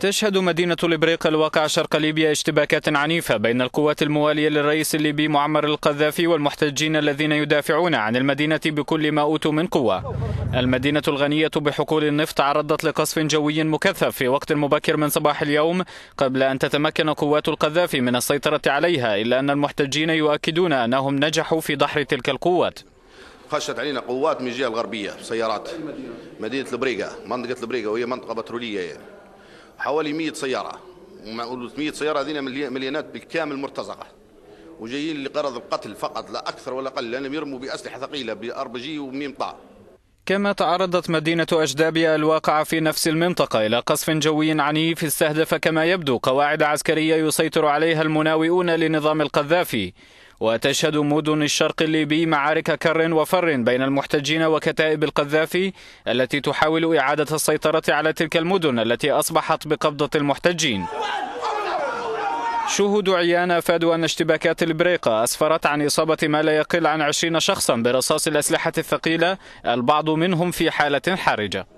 تشهد مدينة الإبريق الواقع شرق ليبيا اشتباكات عنيفة بين القوات الموالية للرئيس الليبي معمر القذافي والمحتجين الذين يدافعون عن المدينة بكل ما أوتوا من قوة المدينة الغنية بحقول النفط عرضت لقصف جوي مكثف في وقت مبكر من صباح اليوم قبل أن تتمكن قوات القذافي من السيطرة عليها إلا أن المحتجين يؤكدون أنهم نجحوا في دحر تلك القوات خشت علينا قوات من الجهه الغربيه سيارات مدينه البريقه منطقه البريقه وهي منطقه بتروليه يعني. حوالي 100 سيارة و 300 سيارة هذين مليانات بالكامل مرتزقة وجايين لغرض القتل فقط لا أكثر ولا أقل لأنهم يرموا بأسلحة ثقيلة بأربجي وميمطاع كما تعرضت مدينة أجدابيا الواقعة في نفس المنطقة إلى قصف جوي عنيف استهدف كما يبدو قواعد عسكرية يسيطر عليها المناوئون لنظام القذافي وتشهد مدن الشرق الليبي معارك كر وفر بين المحتجين وكتائب القذافي التي تحاول إعادة السيطرة على تلك المدن التي أصبحت بقبضة المحتجين شهود عيان افادوا ان اشتباكات البريقه اسفرت عن اصابه ما لا يقل عن 20 شخصا برصاص الاسلحه الثقيله البعض منهم في حاله حرجه